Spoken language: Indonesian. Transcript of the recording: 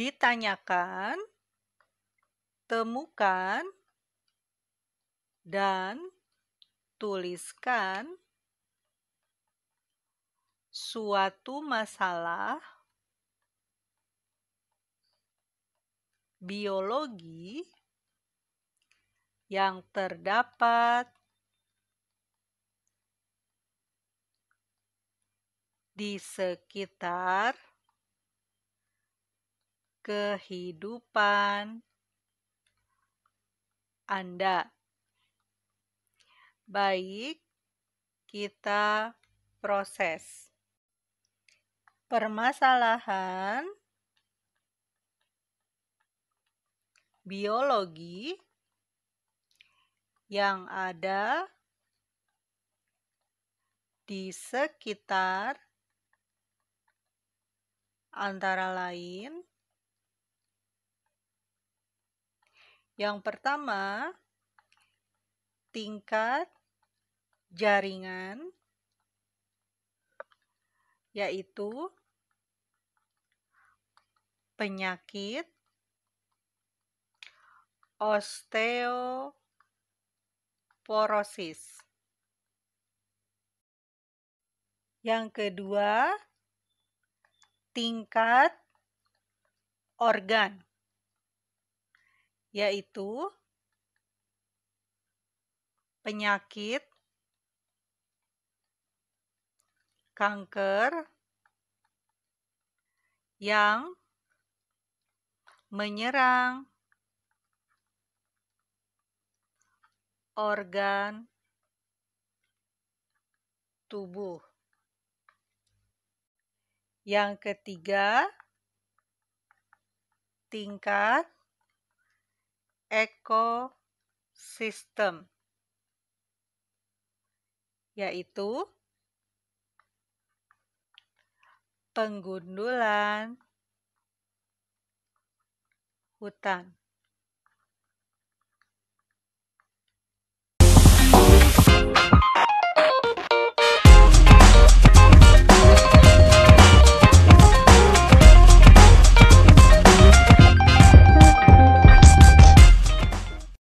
ditanyakan, temukan, dan tuliskan suatu masalah biologi yang terdapat di sekitar kehidupan Anda. Baik, kita proses permasalahan biologi yang ada di sekitar antara lain Yang pertama, tingkat jaringan yaitu penyakit osteoporosis. Yang kedua, tingkat organ yaitu penyakit, kanker yang menyerang organ tubuh. Yang ketiga, tingkat ekosistem yaitu penggundulan hutan.